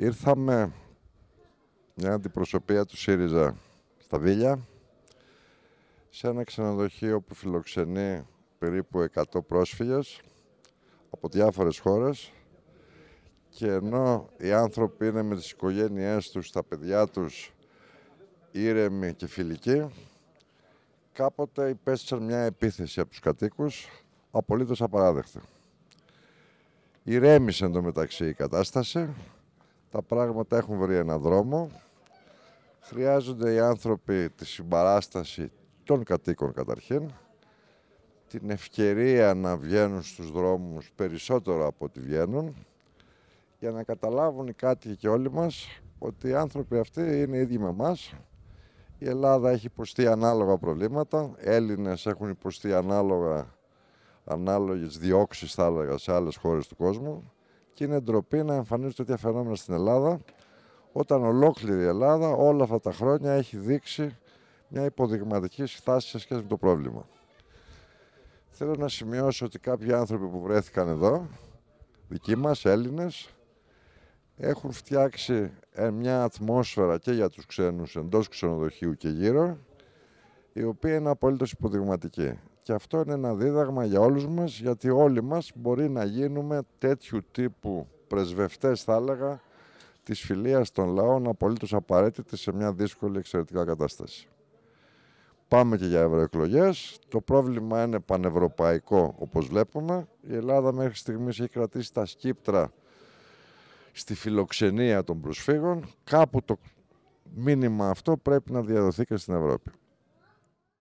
Ήρθαμε μια αντιπροσωπεία του ΣΥΡΙΖΑ στα Βίλια, σε ένα ξενοδοχείο που φιλοξενεί περίπου 100 πρόσφυγες από διάφορες χώρες και ενώ οι άνθρωποι είναι με τις οικογένειές τους, τα παιδιά τους ήρεμοι και φιλικοί, κάποτε υπέστησαν μια επίθεση από τους κατοίκους, απολύτως απαράδεκτη. Ηρέμησε εντωμεταξύ η κατάσταση, τα πράγματα έχουν βρει ένα δρόμο. Χρειάζονται οι άνθρωποι τη συμπαράσταση των κατοίκων καταρχήν, την ευκαιρία να βγαίνουν στους δρόμους περισσότερο από ό,τι βγαίνουν, για να καταλάβουν οι κάτοικοι και όλοι μας ότι οι άνθρωποι αυτοί είναι ίδιοι με εμάς. Η Ελλάδα έχει υποστεί ανάλογα προβλήματα, Έλληνες έχουν υποστεί ανάλογα, ανάλογες διώξεις θα έλεγα σε άλλες χώρες του κόσμου και είναι ντροπή να εμφανίζονται τέτοια φαινόμενα στην Ελλάδα όταν ολόκληρη η Ελλάδα όλα αυτά τα χρόνια έχει δείξει μια υποδειγματική στάση σε σχέση με το πρόβλημα. Θέλω να σημειώσω ότι κάποιοι άνθρωποι που βρέθηκαν εδώ, δικοί μας Έλληνες, έχουν φτιάξει ε, μια ατμόσφαιρα και για τους ξένους εντός ξενοδοχείου και γύρω, η οποία είναι απολύτως υποδειγματική. Και αυτό είναι ένα δίδαγμα για όλους μας, γιατί όλοι μας μπορεί να γίνουμε τέτοιου τύπου πρεσβευτές, θα έλεγα, της φιλίας των λαών απολύτως απαραίτητη σε μια δύσκολη εξαιρετικά κατάσταση. Πάμε και για ευρωεκλογές. Το πρόβλημα είναι πανευρωπαϊκό, όπως βλέπουμε. Η Ελλάδα μέχρι στιγμής έχει κρατήσει τα σκύπτρα στη φιλοξενία των προσφύγων. Κάπου το μήνυμα αυτό πρέπει να διαδοθεί και στην Ευρώπη.